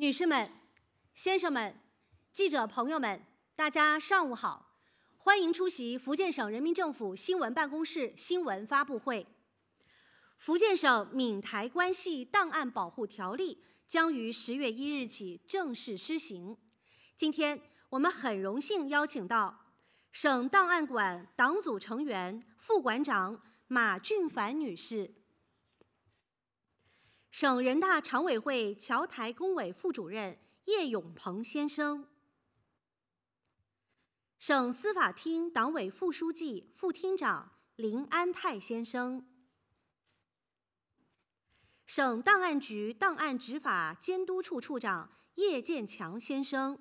女士们、先生们、记者朋友们，大家上午好！欢迎出席福建省人民政府新闻办公室新闻发布会。《福建省闽台关系档案保护条例》将于十月一日起正式施行。今天我们很荣幸邀请到省档案馆党组成员、副馆长马俊凡女士。省人大常委会侨台工委副主任叶永鹏先生，省司法厅党委副书记、副厅长林安泰先生，省档案局档案执法监督处处长叶建强先生，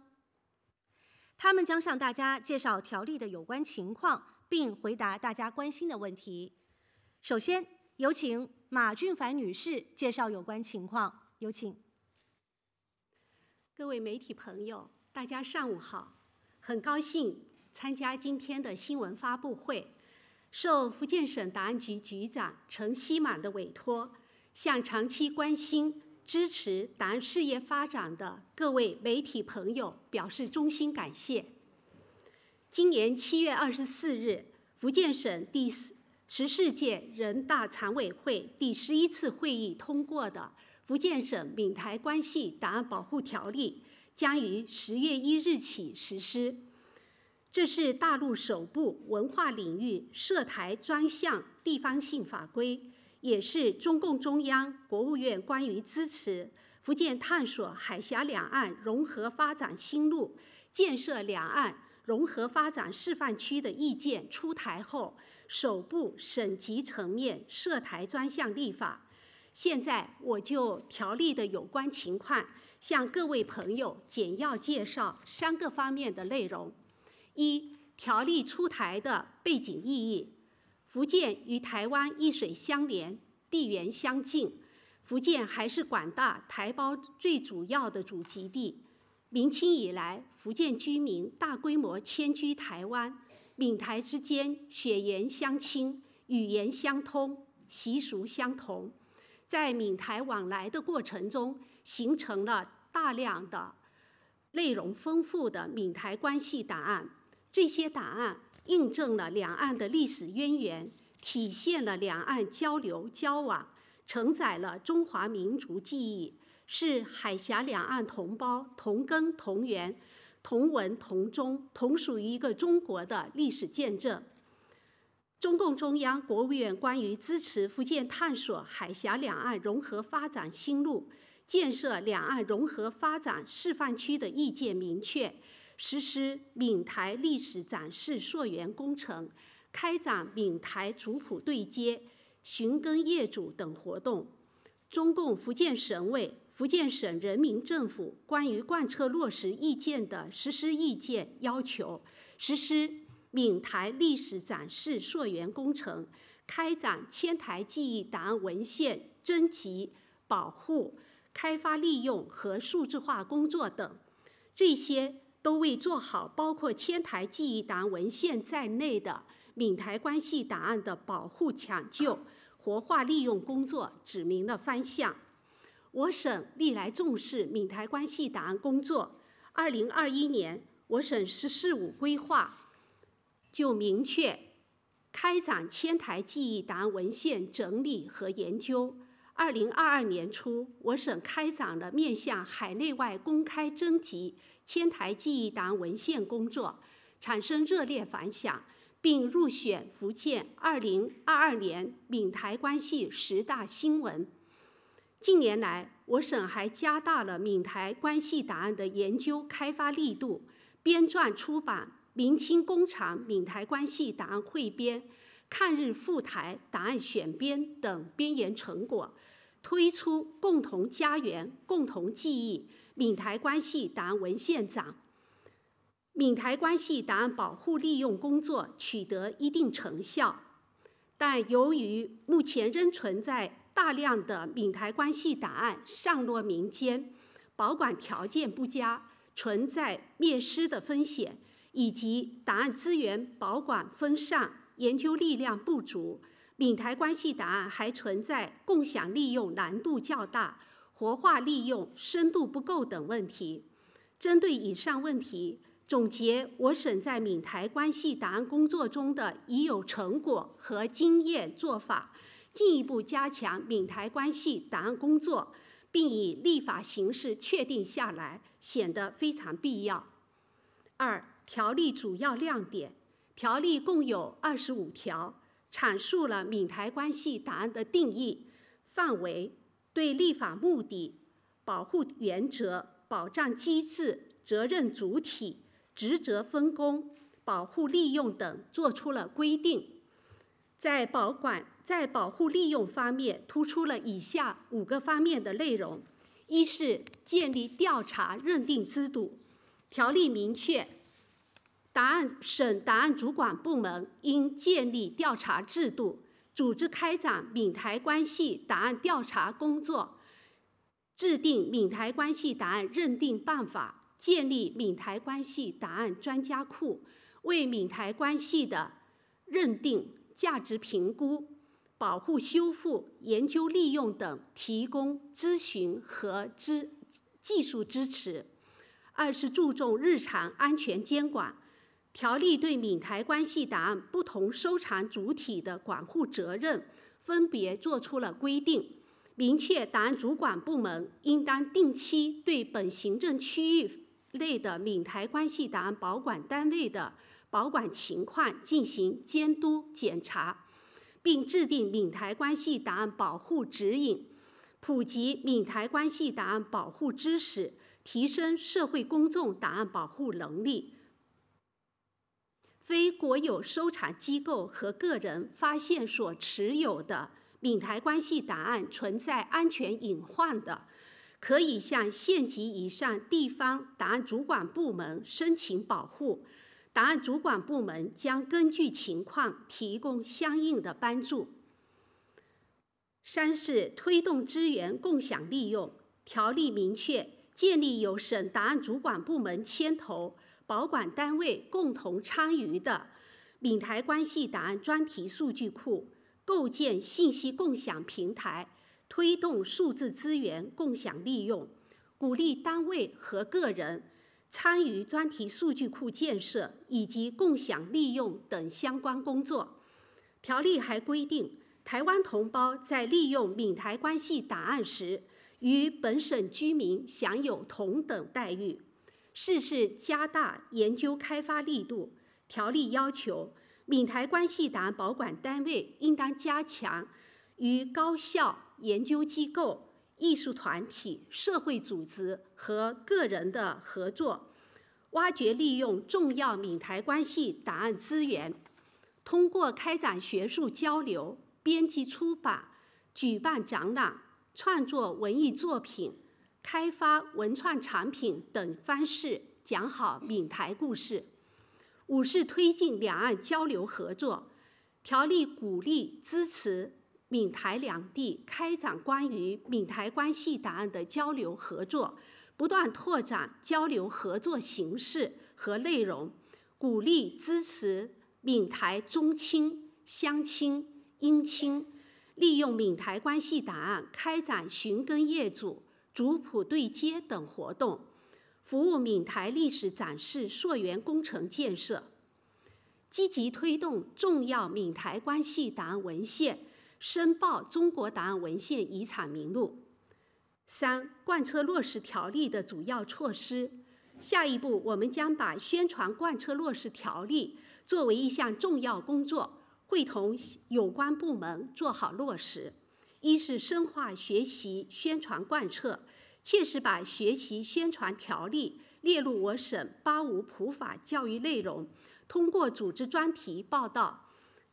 他们将向大家介绍条例的有关情况，并回答大家关心的问题。首先，有请。马俊凡女士介绍有关情况，有请。各位媒体朋友，大家上午好！很高兴参加今天的新闻发布会。受福建省档案局局长陈希满的委托，向长期关心、支持档案事业发展的各位媒体朋友表示衷心感谢。今年七月二十四日，福建省第。四十四届人大常委会第十一次会议通过的《福建省闽台关系档案保护条例》将于十月一日起实施。这是大陆首部文化领域涉台专项地方性法规，也是中共中央、国务院关于支持福建探索海峡两岸融合发展新路、建设两岸融合发展示范区的意见出台后。首部省级层面涉台专项立法。现在，我就条例的有关情况向各位朋友简要介绍三个方面的内容：一、条例出台的背景意义。福建与台湾一水相连，地缘相近。福建还是广大台胞最主要的祖籍地。明清以来，福建居民大规模迁居台湾。闽台之间血缘相亲、语言相通、习俗相同，在闽台往来的过程中，形成了大量的内容丰富的闽台关系档案。这些档案印证了两岸的历史渊源，体现了两岸交流交往，承载了中华民族记忆，是海峡两岸同胞同根同源。同文同宗，同属于一个中国的历史见证。中共中央、国务院关于支持福建探索海峡两岸融合发展新路、建设两岸融合发展示范区的意见明确，实施闽台历史展示溯源工程，开展闽台族谱对接、寻根业主等活动。中共福建省委。福建省人民政府关于贯彻落实意见的实施意见要求，实施闽台历史展示溯源工程，开展千台记忆档案文献征集、保护、开发利用和数字化工作等，这些都为做好包括千台记忆档案文献在内的闽台关系档案的保护、抢救、活化利用工作指明了方向。我省历来重视闽台关系档案工作。二零二一年，我省“十四五”规划就明确开展千台记忆档案文献整理和研究。二零二二年初，我省开展了面向海内外公开征集千台记忆档案文献工作，产生热烈反响，并入选福建二零二二年闽台关系十大新闻。近年来，我省还加大了闽台关系档案的研究开发力度，编撰出版《明清工厂闽台关系档案汇编》《抗日赴台档案选编》等编研成果，推出“共同家园、共同记忆”闽台关系档案文献展，闽台关系档案保护利用工作取得一定成效，但由于目前仍存在。大量的闽台关系档案散落民间，保管条件不佳，存在灭失的风险，以及档案资源保管分散、研究力量不足。闽台关系档案还存在共享利用难度较大、活化利用深度不够等问题。针对以上问题，总结我省在闽台关系档案工作中的已有成果和经验做法。进一步加强闽台关系档案工作，并以立法形式确定下来，显得非常必要。二、条例主要亮点：条例共有二十五条，阐述了闽台关系档案的定义、范围，对立法目的、保护原则、保障机制、责任主体、职责分工、保护利用等作出了规定。在保管、在保护利用方面，突出了以下五个方面的内容：一是建立调查认定制度。条例明确，档案省档案主管部门应建立调查制度，组织开展闽台关系档案调查工作，制定闽台关系档案认定办法，建立闽台关系档案专家库，为闽台关系的认定。价值评估、保护修复、研究利用等提供咨询和支技术支持；二是注重日常安全监管。条例对闽台关系档案不同收藏主体的管护责任分别作出了规定，明确档案主管部门应当定期对本行政区域内的闽台关系档案保管单位的。保管情况进行监督检查，并制定闽台关系档案保护指引，普及闽台关系档案保护知识，提升社会公众档案保护能力。非国有收藏机构和个人发现所持有的闽台关系档案存在安全隐患的，可以向县级以上地方档案主管部门申请保护。档案主管部门将根据情况提供相应的帮助。三是推动资源共享利用。条例明确，建立由省档案主管部门牵头、保管单位共同参与的闽台关系档案专题数据库，构建信息共享平台，推动数字资源共享利用，鼓励单位和个人。参与专题数据库建设以及共享利用等相关工作。条例还规定，台湾同胞在利用闽台关系档案时，与本省居民享有同等待遇。四是加大研究开发力度。条例要求，闽台关系档案保管单位应当加强与高校研究机构。艺术团体、社会组织和个人的合作，挖掘利用重要闽台关系档案资源，通过开展学术交流、编辑出版、举办展览、创作文艺作品、开发文创产品等方式，讲好闽台故事。五是推进两岸交流合作，条例鼓励支持。闽台两地开展关于闽台关系档案的交流合作，不断拓展交流合作形式和内容，鼓励支持闽台中亲、乡亲、姻亲利用闽台关系档案开展寻根业主、族谱对接等活动，服务闽台历史展示、溯源工程建设，积极推动重要闽台关系档案文献。申报中国档案文献遗产名录。三、贯彻落实条例的主要措施。下一步，我们将把宣传贯彻落实条例作为一项重要工作，会同有关部门做好落实。一是深化学习宣传贯彻，切实把学习宣传条例列入我省“八五”普法教育内容，通过组织专题报道。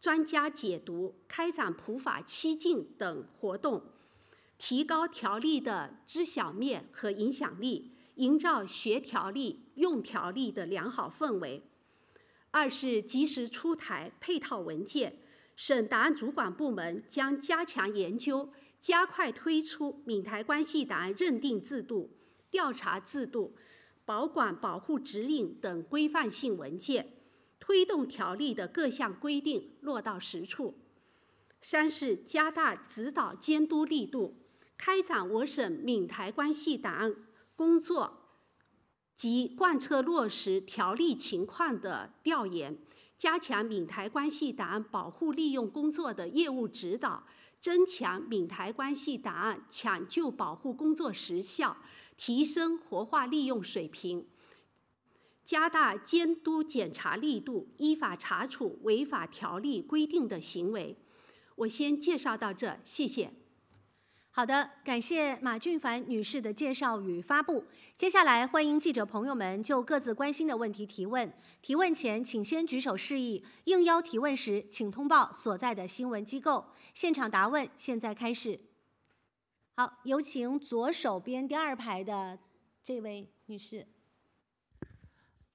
专家解读、开展普法七进等活动，提高条例的知晓面和影响力，营造学条例、用条例的良好氛围。二是及时出台配套文件，省档案主管部门将加强研究，加快推出闽台关系档案认定制度、调查制度、保管保护指令等规范性文件。推动条例的各项规定落到实处。三是加大指导监督力度，开展我省闽台关系档案工作及贯彻落实条例情况的调研，加强闽台关系档案保护利用工作的业务指导，增强闽台关系档案抢救保护工作实效，提升活化利用水平。加大监督检查力度，依法查处违法条例规定的行为。我先介绍到这，谢谢。好的，感谢马俊凡女士的介绍与发布。接下来，欢迎记者朋友们就各自关心的问题提问。提问前，请先举手示意。应邀提问时，请通报所在的新闻机构。现场答问现在开始。好，有请左手边第二排的这位女士。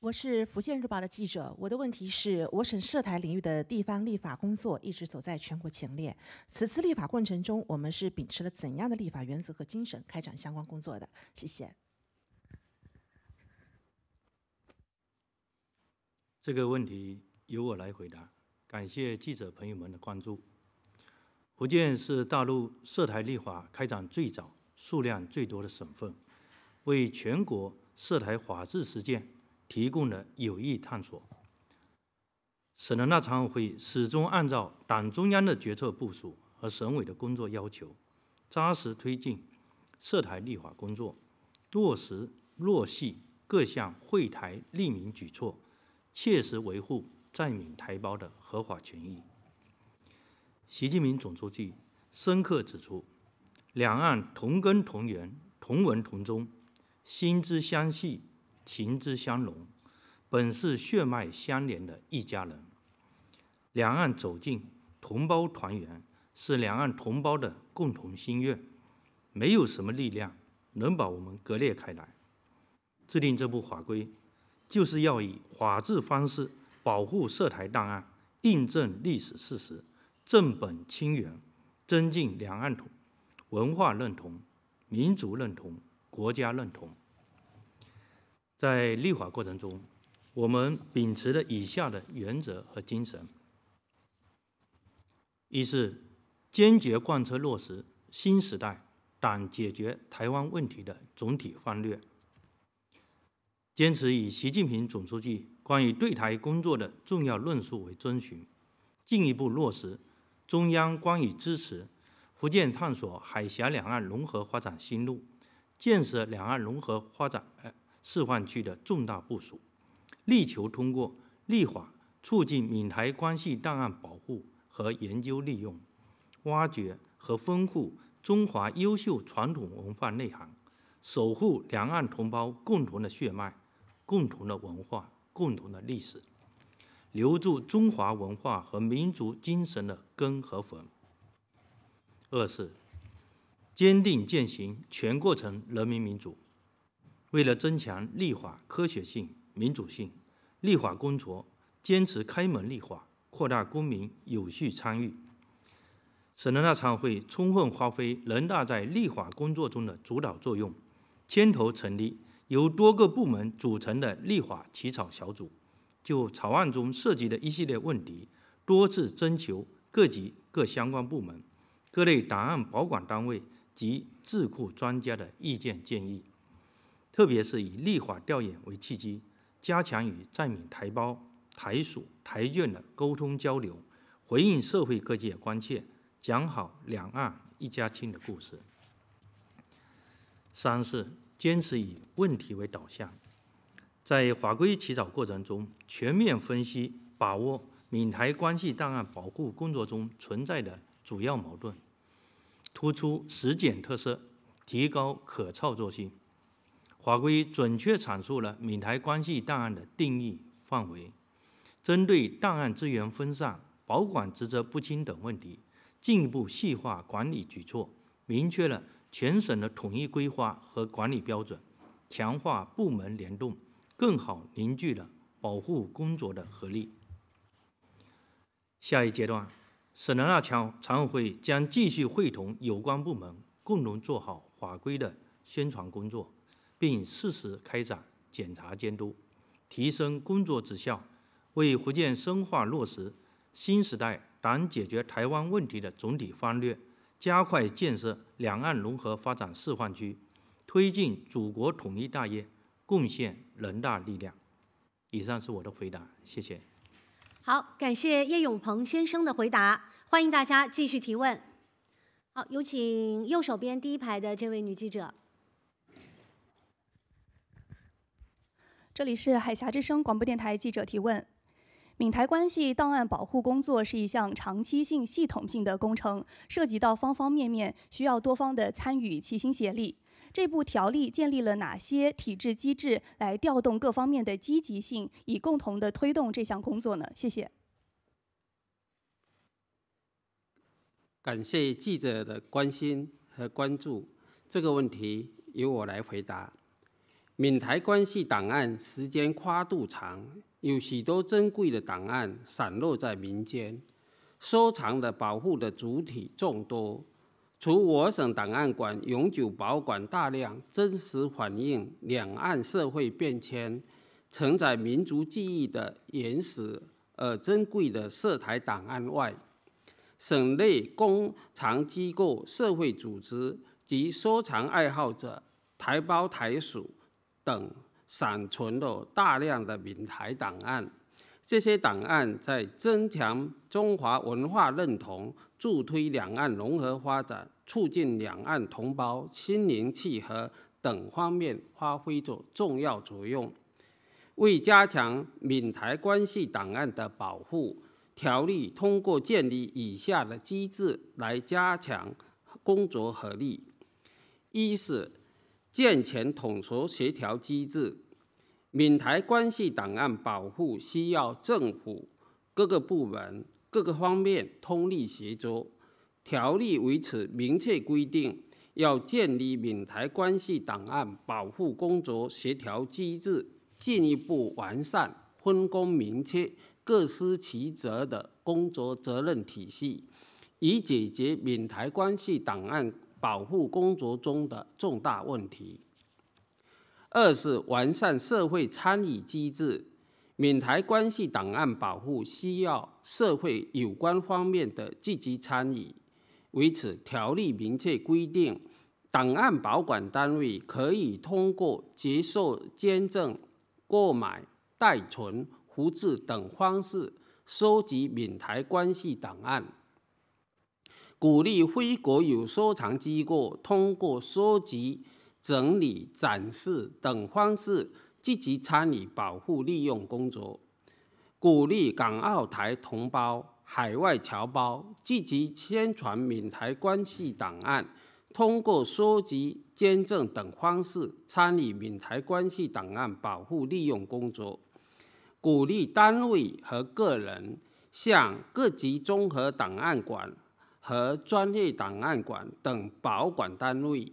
我是福建日报的记者。我的问题是：我省涉台领域的地方立法工作一直走在全国前列。此次立法过程中，我们是秉持了怎样的立法原则和精神开展相关工作的？谢谢。这个问题由我来回答。感谢记者朋友们的关注。福建是大陆涉台立法开展最早、数量最多的省份，为全国涉台法治实践。提供了有益探索。省人大常委会始终按照党中央的决策部署和省委的工作要求，扎实推进涉台立法工作，落实落细各项惠台利民举措，切实维护在闽台胞的合法权益。习近平总书记深刻指出，两岸同根同源、同文同宗，心之相系。情之相融，本是血脉相连的一家人。两岸走近，同胞团圆，是两岸同胞的共同心愿。没有什么力量能把我们割裂开来。制定这部法规，就是要以法治方式保护涉台档案，印证历史事实，正本清源，增进两岸同文化认同、民族认同、国家认同。在立法过程中，我们秉持了以下的原则和精神：一是坚决贯彻落实新时代党解决台湾问题的总体方略，坚持以习近平总书记关于对台工作的重要论述为遵循，进一步落实中央关于支持福建探索海峡两岸融合发展新路、建设两岸融合发展。示范区的重大部署，力求通过立法促进闽台关系档案保护和研究利用，挖掘和丰富中华优秀传统文化内涵，守护两岸同胞共同的血脉、共同的文化、共同的历史，留住中华文化和民族精神的根和魂。二是坚定践行全过程人民民主。为了增强立法科学性、民主性，立法工作坚持开门立法，扩大公民有序参与。省人大常委会充分发挥人大在立法工作中的主导作用，牵头成立由多个部门组成的立法起草小组，就草案中涉及的一系列问题，多次征求各级各相关部门、各类档案保管单位及智库专家的意见建议。特别是以立法调研为契机，加强与在闽台胞、台属、台眷的沟通交流，回应社会各界关切，讲好两岸一家亲的故事。三是坚持以问题为导向，在法规起草过程中全面分析把握闽台关系档案保护工作中存在的主要矛盾，突出实践特色，提高可操作性。法规准确阐述了闽台关系档案的定义范围，针对档案资源分散、保管职责不清等问题，进一步细化管理举措，明确了全省的统一规划和管理标准，强化部门联动，更好凝聚了保护工作的合力。下一阶段，省人大常常委会将继续会同有关部门，共同做好法规的宣传工作。并适时开展检查监督，提升工作质效，为福建深化落实新时代党解决台湾问题的总体方略，加快建设两岸融合发展示范区，推进祖国统一大业，贡献人大力量。以上是我的回答，谢谢。好，感谢叶永鹏先生的回答，欢迎大家继续提问。好，有请右手边第一排的这位女记者。这里是海峡之声广播电台记者提问。闽台关系档案保护工作是一项长期性、系统性的工程，涉及到方方面面，需要多方的参与，齐心协力。这部条例建立了哪些体制机制来调动各方面的积极性，以共同的推动这项工作呢？谢谢。感谢记者的关心和关注，这个问题由我来回答。闽台关系档案时间跨度长，有许多珍贵的档案散落在民间，收藏的保护的主体众多。除我省档案馆永久保管大量真实反映两岸社会变迁、承载民族记忆的原始而珍贵的涉台档案外，省内公、藏机构、社会组织及收藏爱好者、台胞、台属。等散存了大量的闽台档案，这些档案在增强中华文化认同、助推两岸融合发展、促进两岸同胞心灵契合等方面发挥着重要作用。为加强闽台关系档案的保护，条例通过建立以下的机制来加强工作合力：一是健全统筹协调机制，闽台关系档案保护需要政府各个部门各个方面通力协作。条例为此明确规定，要建立闽台关系档案保护工作协调机制，进一步完善分工明确、各司其责的工作责任体系，以解决闽台关系档案。保护工作中的重大问题。二是完善社会参与机制。闽台关系档案保护需要社会有关方面的积极参与。为此，条例明确规定，档案保管单位可以通过接受捐赠、购买、代存、复制等方式收集闽台关系档案。鼓励非国有收藏机构通过收集、整理、展示等方式积极参与保护利用工作。鼓励港澳台同胞、海外侨胞积极宣传闽台关系档案，通过收集、捐赠等方式参与闽台关系档案保护利用工作。鼓励单位和个人向各级综合档案馆。和专业档案馆等保管单位，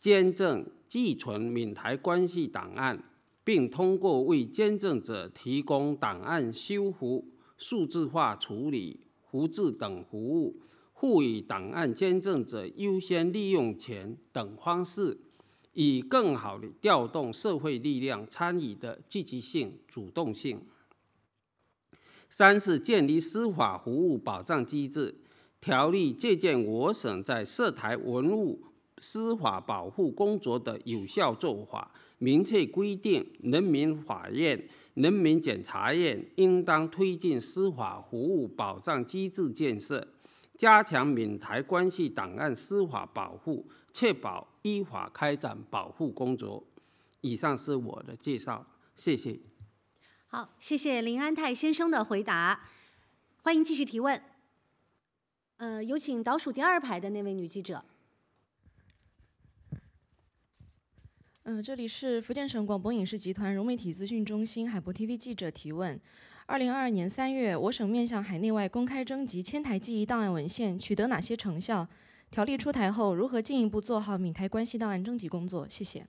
捐赠寄存闽台关系档案，并通过为捐赠者提供档案修复、数字化处理、复制等服务，赋予档案捐赠者优先利用权等方式，以更好的调动社会力量参与的积极性、主动性。三是建立司法服务保障机制。条例借鉴我省在涉台文物司法保护工作的有效做法，明确规定人民法院、人民检察院应当推进司法服务保障机制建设，加强闽台关系档案司法保护，确保依法开展保护工作。以上是我的介绍，谢谢。好，谢谢林安泰先生的回答，欢迎继续提问。呃，有请倒数第二排的那位女记者。嗯，这里是福建省广播影视集团融媒体资讯中心海博 TV 记者提问：，二零二二年三月，我省面向海内外公开征集千台记忆档案文献，取得哪些成效？条例出台后，如何进一步做好闽台关系档案征集工作？谢谢。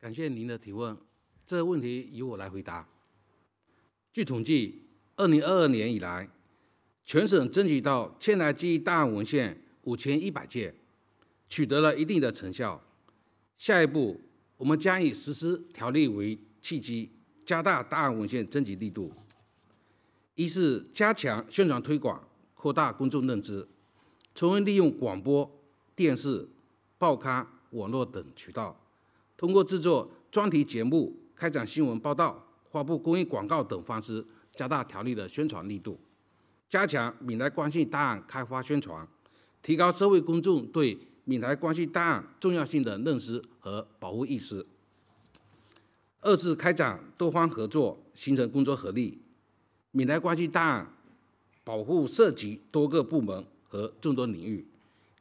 感谢您的提问，这个问题由我来回答。据统计，二零二二年以来。全省征集到迁来记忆档案文献五千一百件，取得了一定的成效。下一步，我们将以实施条例为契机，加大档案文献征集力度。一是加强宣传推广，扩大公众认知，充分利用广播电视、报刊、网络等渠道，通过制作专题节目、开展新闻报道、发布公益广告等方式，加大条例的宣传力度。加强闽台关系档案开发宣传，提高社会公众对闽台关系档案重要性的认识和保护意识。二是开展多方合作，形成工作合力。闽台关系档案保护涉及多个部门和众多领域，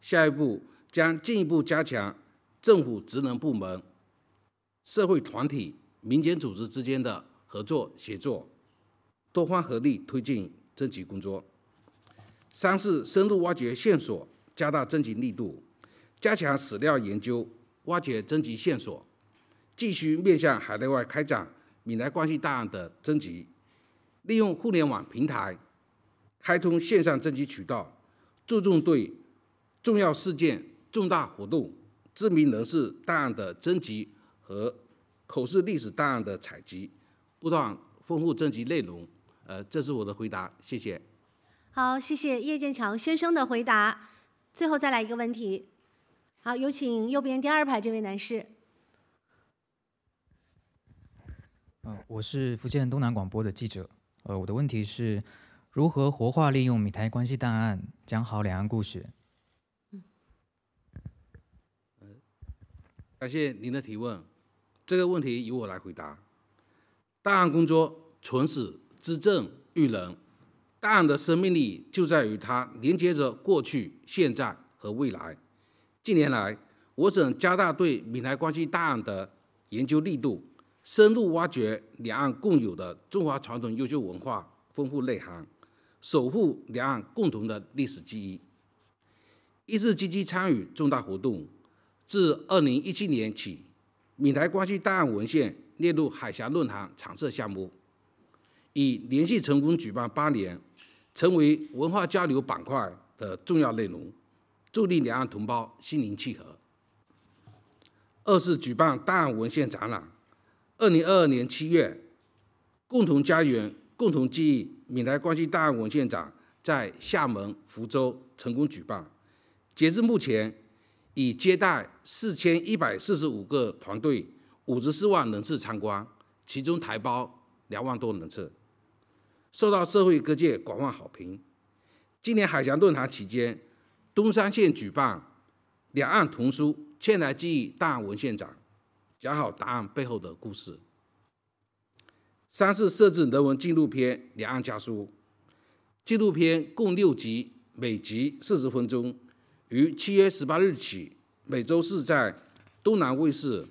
下一步将进一步加强政府职能部门、社会团体、民间组织之间的合作协作，多方合力推进。征集工作。三是深入挖掘线索，加大征集力度，加强史料研究，挖掘征集线索，继续面向海内外开展闽台关系档案的征集，利用互联网平台，开通线上征集渠道，注重对重要事件、重大活动、知名人士档案的征集和口述历史档案的采集，不断丰富征集内容。呃，这是我的回答，谢谢。好，谢谢叶剑强先生的回答。最后再来一个问题。好，有请右边第二排这位男士。嗯，我是福建东南广播的记者。呃，我的问题是：如何活化利用闽台关系档案，讲好两岸故事？感谢您的提问。这个问题由我来回答。档案工作存始资政育人，档案的生命力就在于它连接着过去、现在和未来。近年来，我省加大对闽台关系档案的研究力度，深入挖掘两岸共有的中华传统优秀文化丰富内涵，守护两岸共同的历史记忆。一是积极参与重大活动，自2017年起，闽台关系档案文献列入海峡论坛常设项目。已连续成功举办八年，成为文化交流板块的重要内容，助力两岸同胞心灵契合。二是举办档案文献展览。二零二二年七月，《共同家园，共同记忆——闽台关系档案文献展》在厦门、福州成功举办。截至目前，已接待四千一百四十五个团队、五十四万人次参观，其中台胞两万多人次。受到社会各界广泛好评。今年海峡论坛期间，东山县举办两岸童书《千来记忆》档案文献展，讲好答案背后的故事。三是设置人文纪录片《两岸家书》，纪录片共六集，每集四十分钟，于七月十八日起每周四在东南卫视、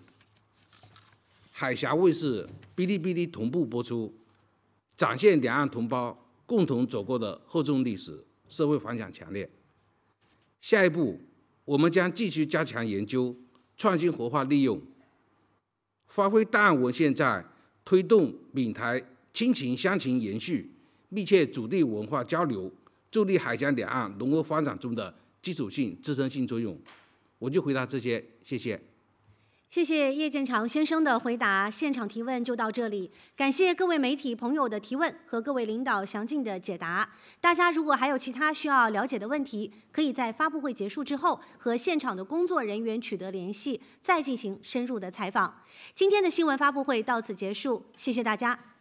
海峡卫视、哔哩哔哩同步播出。展现两岸同胞共同走过的厚重历史，社会反响强烈。下一步，我们将继续加强研究，创新活化利用，发挥档案文献在推动闽台亲情乡情延续、密切祖地文化交流、助力海峡两岸融合发展中的基础性、支撑性作用。我就回答这些，谢谢。谢谢叶建强先生的回答，现场提问就到这里。感谢各位媒体朋友的提问和各位领导详尽的解答。大家如果还有其他需要了解的问题，可以在发布会结束之后和现场的工作人员取得联系，再进行深入的采访。今天的新闻发布会到此结束，谢谢大家。